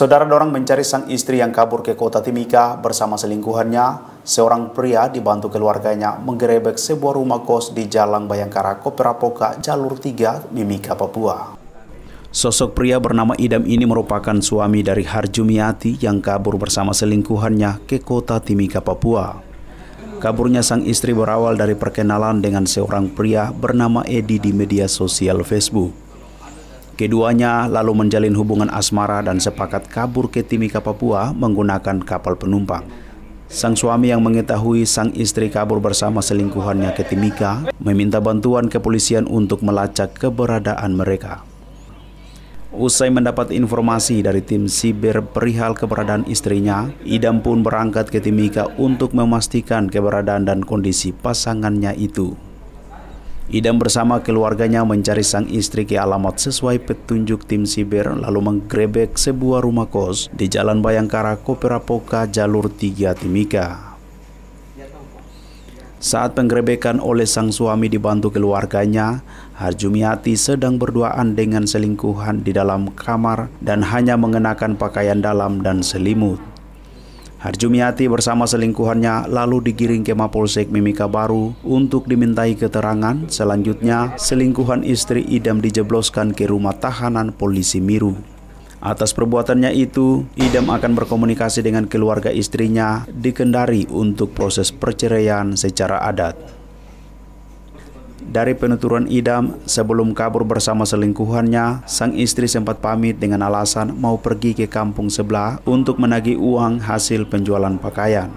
Saudara dorang mencari sang istri yang kabur ke kota Timika bersama selingkuhannya. Seorang pria dibantu keluarganya menggerebek sebuah rumah kos di Jalan Bayangkara Koperapoka, Jalur 3, Mimika, Papua. Sosok pria bernama Idam ini merupakan suami dari Harjumiati yang kabur bersama selingkuhannya ke kota Timika, Papua. Kaburnya sang istri berawal dari perkenalan dengan seorang pria bernama Edi di media sosial Facebook. Keduanya lalu menjalin hubungan asmara dan sepakat kabur ke Timika, Papua menggunakan kapal penumpang. Sang suami yang mengetahui sang istri kabur bersama selingkuhannya ke Timika meminta bantuan kepolisian untuk melacak keberadaan mereka. Usai mendapat informasi dari tim siber perihal keberadaan istrinya, Idam pun berangkat ke Timika untuk memastikan keberadaan dan kondisi pasangannya itu. Idam bersama keluarganya mencari sang istri ke alamat sesuai petunjuk tim siber lalu menggrebek sebuah rumah kos di Jalan Bayangkara Koperapoka Jalur 3 Timika. Saat penggrebekan oleh sang suami dibantu keluarganya, Harjumiati sedang berduaan dengan selingkuhan di dalam kamar dan hanya mengenakan pakaian dalam dan selimut. Harjumiati bersama selingkuhannya lalu digiring ke Mapolsek Mimika Baru untuk dimintai keterangan. Selanjutnya, selingkuhan istri Idam dijebloskan ke rumah tahanan polisi Miru. Atas perbuatannya itu, Idam akan berkomunikasi dengan keluarga istrinya di Kendari untuk proses perceraian secara adat. Dari penuturan idam, sebelum kabur bersama selingkuhannya, sang istri sempat pamit dengan alasan mau pergi ke kampung sebelah untuk menagih uang hasil penjualan pakaian.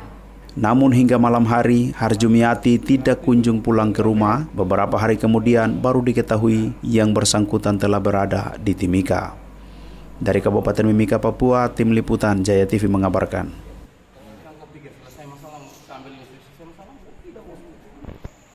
Namun hingga malam hari, Harjumiati tidak kunjung pulang ke rumah. Beberapa hari kemudian baru diketahui yang bersangkutan telah berada di Timika. Dari Kabupaten Mimika, Papua, Tim Liputan Jaya TV mengabarkan.